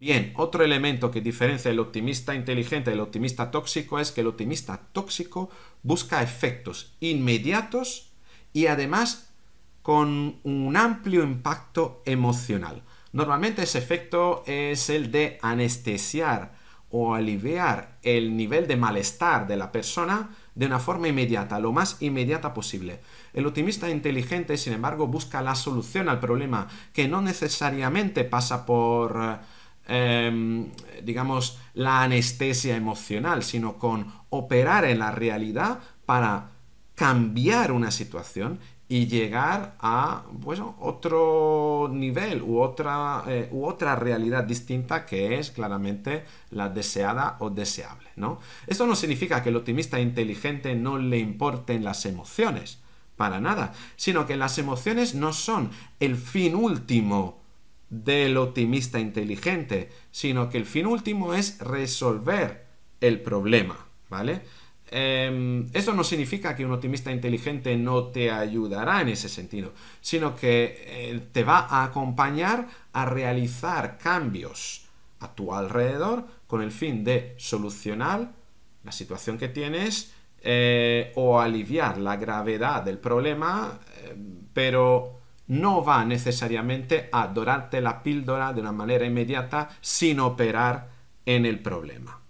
Bien, otro elemento que diferencia el optimista inteligente del optimista tóxico es que el optimista tóxico busca efectos inmediatos y además con un amplio impacto emocional. Normalmente ese efecto es el de anestesiar o aliviar el nivel de malestar de la persona de una forma inmediata, lo más inmediata posible. El optimista inteligente, sin embargo, busca la solución al problema que no necesariamente pasa por eh, Em, digamos, la anestesia emocional, sino con operar en la realidad para cambiar una situación y llegar a otro nivel u otra, eh, u otra realidad distinta que es claramente la deseada o deseable. ¿no? Esto no significa que el optimista inteligente no le importen las emociones, para nada, sino que las emociones no son el fin último del optimista inteligente, sino que el fin último es resolver el problema, ¿vale? Em, eso no significa que un optimista inteligente no te ayudará en ese sentido, sino que eh, te va a acompañar a realizar cambios a tu alrededor con el fin de solucionar la situación que tienes eh, o aliviar la gravedad del problema, em, pero no va necesariamente a dorarte la píldora de una manera inmediata sin operar en el problema.